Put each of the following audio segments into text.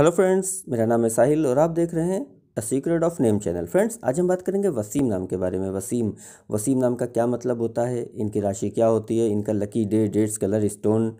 hello friends मेरा नाम है साहिल और आप देख रहे हैं the secret of name channel friends आज हम बात करेंगे वसीम नाम के बारे में वसीम वसीम नाम का क्या मतलब होता है इनकी राशि क्या होती है इनका lucky day dates colour stone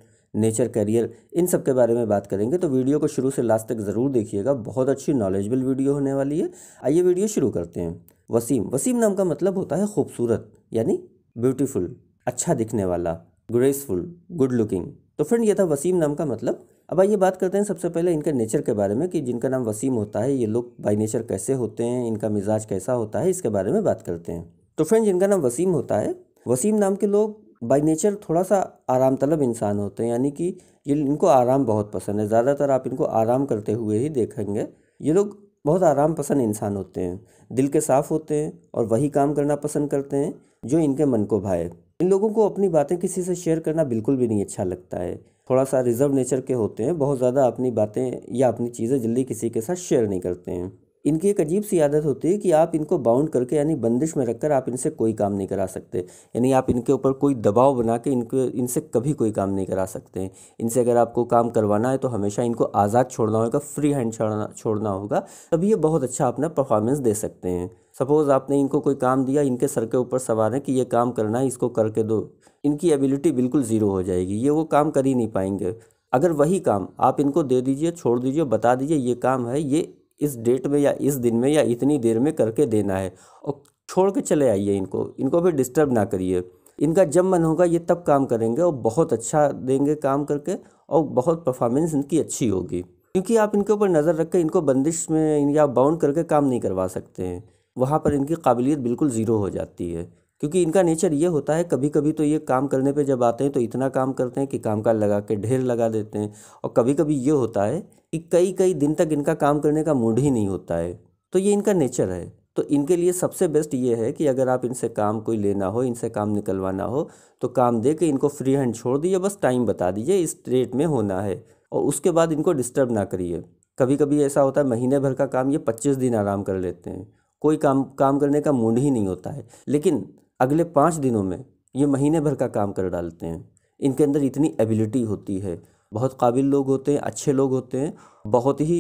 nature career इन सब के बारे में बात करेंगे तो वीडियो को शुरू से लास्ट तक ज़रूर देखिएगा बहुत अच्छी नॉलेजबल वीडियो होने वाली है आइए वीडियो शुरू करते हैं वसीम वसीम नाम का मतलब होता है खूबसूरत यानी ब्यूटीफुल अच्छा दिखने वाला ग्रेसफुल गुड लुकिंग तो फ्रेंड यह था वसीम नाम का मतलब अब आइए बात करते हैं सबसे पहले इनके नेचर के बारे में कि जिनका नाम वसीम होता है ये लोग बाई नेचर कैसे होते हैं इनका मिजाज कैसा होता है इसके बारे में बात करते हैं तो फ्रेंड जिनका नाम वसीम होता है वसीम नाम के लोग बाई नेचर थोड़ा सा आराम तलब इंसान होते हैं यानी कि ये इनको आराम बहुत पसंद है ज़्यादातर आप इनको आराम करते हुए ही देखेंगे ये लोग बहुत आराम पसंद इंसान होते हैं दिल के साफ़ होते हैं और वही काम करना पसंद करते हैं जो इनके मन को भाए इन लोगों को अपनी बातें किसी से शेयर करना बिल्कुल भी नहीं अच्छा लगता है थोड़ा सा रिजर्व नेचर के होते हैं बहुत ज़्यादा अपनी बातें या अपनी चीज़ें जल्दी किसी के साथ शेयर नहीं करते हैं इनकी एक अजीब सी आदत होती है कि आप इनको बाउंड करके यानी बंदिश में रखकर आप इनसे कोई काम नहीं करा सकते यानी आप इनके ऊपर कोई दबाव बना के इनके इनसे कभी कोई काम नहीं करा सकते हैं इनसे अगर आपको काम करवाना है तो हमेशा इनको आज़ाद छोड़ना होगा फ्री हैंड छोड़ना छोड़ना होगा तभी ये बहुत अच्छा अपना परफॉर्मेंस दे सकते हैं सपोज़ आपने इनको कोई काम दिया इनके सर के ऊपर सवार है कि ये काम करना है इसको करके दो इनकी एबिलिटी बिल्कुल ज़ीरो हो जाएगी ये वो काम कर ही नहीं पाएंगे अगर वही काम आप इनको दे दीजिए छोड़ दीजिए बता दीजिए ये काम है ये इस डेट में या इस दिन में या इतनी देर में करके देना है और छोड़ के चले आइए इनको इनको फिर डिस्टर्ब ना करिए इनका जब मन होगा ये तब काम करेंगे और बहुत अच्छा देंगे काम करके और बहुत परफॉर्मेंस इनकी अच्छी होगी क्योंकि आप इनके ऊपर नज़र रख के इनको बंदिश में या बाउंड करके काम नहीं करवा सकते हैं वहाँ पर इनकी काबिलियत बिल्कुल ज़ीरो हो जाती है क्योंकि इनका नेचर ये होता है कभी कभी तो ये काम करने पे जब आते हैं तो इतना काम करते हैं कि काम काज लगा के ढेर लगा देते हैं और कभी कभी ये होता है कि कई कई दिन तक इनका काम करने का मूड ही नहीं होता है तो ये इनका नेचर है तो इनके लिए सबसे बेस्ट ये है कि अगर आप इनसे काम कोई लेना हो इनसे काम निकलवाना हो तो काम दे के इनको फ्री हैंड छोड़ दीजिए बस टाइम बता दीजिए इस रेट में होना है और उसके बाद इनको डिस्टर्ब ना करिए कभी कभी ऐसा होता है महीने भर का काम ये पच्चीस दिन आराम कर लेते हैं कोई काम काम करने का मूड ही नहीं होता है लेकिन अगले पाँच दिनों में ये महीने भर का काम कर डालते हैं इनके अंदर इतनी एबिलिटी होती है बहुत काबिल लोग होते हैं अच्छे लोग होते हैं बहुत ही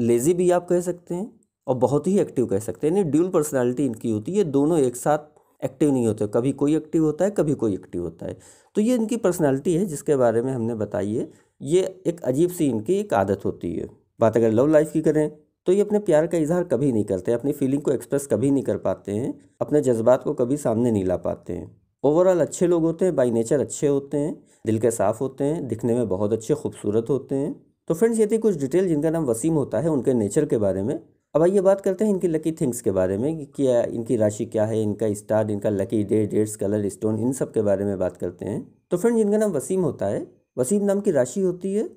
लेज़ी भी आप कह सकते हैं और बहुत ही एक्टिव कह सकते हैं यानी ड्यूल पर्सनालिटी इनकी होती है दोनों एक साथ एक्टिव नहीं होते कभी कोई एक्टिव होता है कभी कोई एक्टिव होता है तो ये इनकी पर्सनालिटी है जिसके बारे में हमने बताई है ये एक अजीब सी इनकी एक आदत होती है बात अगर लव लाइफ की करें तो ये अपने प्यार का इजहार कभी नहीं करते अपनी फीलिंग को एक्सप्रेस कभी नहीं कर पाते हैं अपने जज्बात को कभी सामने नहीं ला पाते हैं ओवरऑल अच्छे लोग होते हैं बाई नेचर अच्छे होते हैं दिल के साफ़ होते हैं दिखने में बहुत अच्छे खूबसूरत होते हैं तो फ्रेंड्स ये थी कुछ डिटेल जिनका नाम वसीम होता है उनके नेचर के बारे में अब आइए बात करते हैं इनकी लकी थिंग्स के बारे में कि क्या इनकी राशि क्या है इनका स्टार इनका lucky day dates colour stone इन सब के बारे में बात करते हैं तो फ्रेंड्स जिनका नाम वसीम होता है वसीम नाम की राशि होती है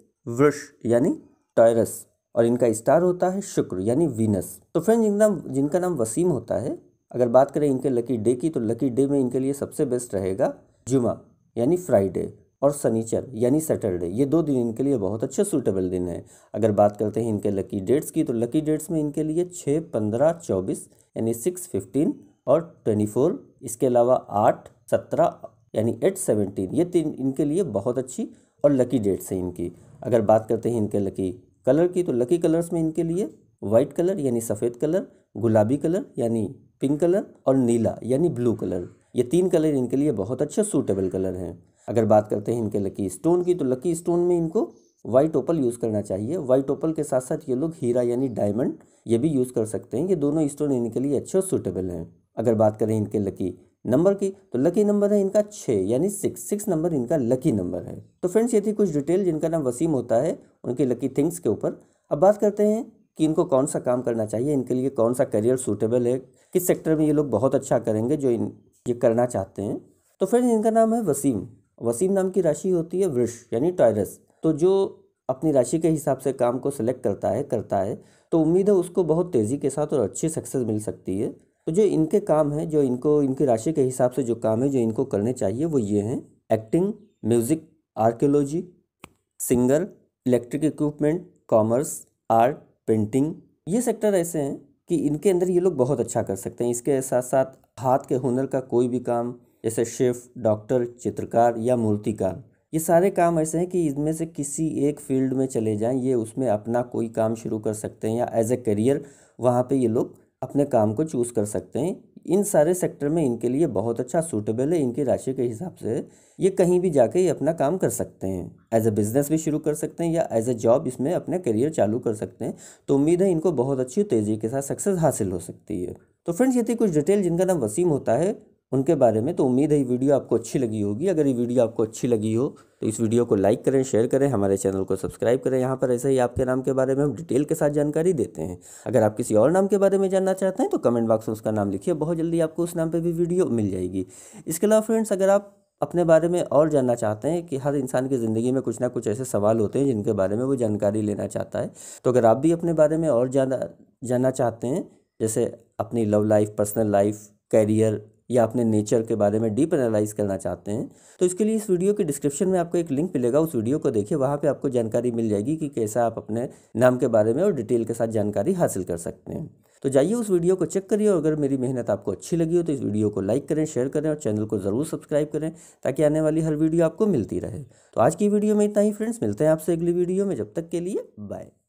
वृष यानी टायरस और इनका स्टार होता है शुक्र यानी वीनस तो फ्रेंड जिनका जिनका नाम वसीम होता है अगर बात करें इनके लकी डे की तो लकी डे में इनके लिए सबसे बेस्ट रहेगा जुमा यानी फ्राइडे और सनीचर यानी सैटरडे ये दो दिन इनके लिए बहुत अच्छे सूटेबल दिन हैं अगर बात करते हैं इनके लकी डेट्स की तो लकी डेट्स में इनके लिए छः पंद्रह चौबीस यानी सिक्स फिफ्टीन और ट्वेंटी फोर इसके अलावा आठ सत्रह यानी एट सेवेंटीन ये तीन इनके लिए बहुत अच्छी और लकी डेट्स हैं इनकी अगर बात करते हैं इनके लकी कलर की तो लकी कलर्स में इनके लिए वाइट कलर यानी सफ़ेद कलर गुलाबी कलर यानी पिंक कलर और नीला यानी ब्लू कलर ये तीन कलर इनके लिए बहुत अच्छे सूटेबल कलर हैं अगर बात करते हैं इनके लकी स्टोन की तो लकी स्टोन में इनको वाइट ओपल यूज़ करना चाहिए वाइट ओपल के साथ साथ ये लोग हीरा यानी डायमंड ये भी यूज़ कर सकते हैं ये दोनों स्टोन इनके लिए अच्छे और सूटेबल हैं अगर बात करें इनके लकी नंबर की तो लकी नंबर है इनका छः यानी सिक्स सिक्स नंबर इनका लकी नंबर है तो फ्रेंड्स ये थी कुछ डिटेल जिनका नाम वसीम होता है उनकी लकी थिंग्स के ऊपर अब बात करते हैं कि इनको कौन सा काम करना चाहिए इनके लिए कौन सा करियर सूटेबल है किस सेक्टर में ये लोग बहुत अच्छा करेंगे जो इन ये करना चाहते हैं तो फ्रेंड इनका नाम है वसीम वसीम नाम की राशि होती है वृक्ष यानी टायरस तो जो अपनी राशि के हिसाब से काम को सिलेक्ट करता है करता है तो उम्मीद है उसको बहुत तेज़ी के साथ और अच्छी सक्सेस मिल सकती है तो जो इनके काम हैं जो इनको इनकी राशि के हिसाब से जो काम है जो इनको करने चाहिए वो ये हैं acting music archaeology singer electric equipment commerce art painting ये सेक्टर ऐसे हैं कि इनके अंदर ये लोग बहुत अच्छा कर सकते हैं इसके साथ साथ हाथ के हुनर का कोई भी काम जैसे शेफ डॉक्टर चित्रकार या मूर्तिकार ये सारे काम ऐसे हैं कि इनमें से किसी एक फील्ड में चले जाएं ये उसमें अपना कोई काम शुरू कर सकते हैं या एज ए करियर वहाँ पे ये लोग अपने काम को चूज़ कर सकते हैं इन सारे सेक्टर में इनके लिए बहुत अच्छा सूटेबल है इनकी राशि के हिसाब से ये कहीं भी जाके ये अपना काम कर सकते हैं एज अ बिज़नेस भी शुरू कर सकते हैं या एज अ जॉब इसमें अपना करियर चालू कर सकते हैं तो उम्मीद है इनको बहुत अच्छी तेज़ी के साथ सक्सेस हासिल हो सकती है तो फ्रेंड्स ये थी कुछ डिटेल जिनका नाम वसीम होता है उनके बारे में तो उम्मीद है ये वीडियो आपको अच्छी लगी होगी अगर ये वीडियो आपको अच्छी लगी हो तो इस वीडियो को लाइक करें शेयर करें हमारे चैनल को सब्सक्राइब करें यहाँ पर ऐसे ही आपके नाम के बारे में हम डिटेल के साथ जानकारी देते हैं अगर आप किसी और नाम के बारे में जानना चाहते हैं तो कमेंट बॉक्स में उसका नाम लिखिए बहुत जल्दी आपको उस नाम पर भी वीडियो मिल जाएगी इसके अलावा फ्रेंड्स अगर आप अपने बारे में और जानना चाहते हैं कि हर इंसान की ज़िंदगी में कुछ ना कुछ ऐसे सवाल होते हैं जिनके बारे में वो जानकारी लेना चाहता है तो अगर आप भी अपने बारे में और जाना जानना चाहते हैं जैसे अपनी love life personal life career या अपने नेचर के बारे में डीप एनालाइज करना चाहते हैं तो इसके लिए इस वीडियो के डिस्क्रिप्शन में आपको एक लिंक मिलेगा उस वीडियो को देखिए वहाँ पर आपको जानकारी मिल जाएगी कि कैसा आप अपने नाम के बारे में और डिटेल के साथ जानकारी हासिल कर सकते हैं तो जाइए उस वीडियो को चेक करिए और अगर मेरी मेहनत आपको अच्छी लगी हो तो इस वीडियो को लाइक करें शेयर करें और चैनल को ज़रूर सब्सक्राइब करें ताकि आने वाली हर वीडियो आपको मिलती रहे तो आज की वीडियो में इतना ही फ्रेंड्स मिलते हैं आपसे अगली वीडियो में जब तक के लिए बाय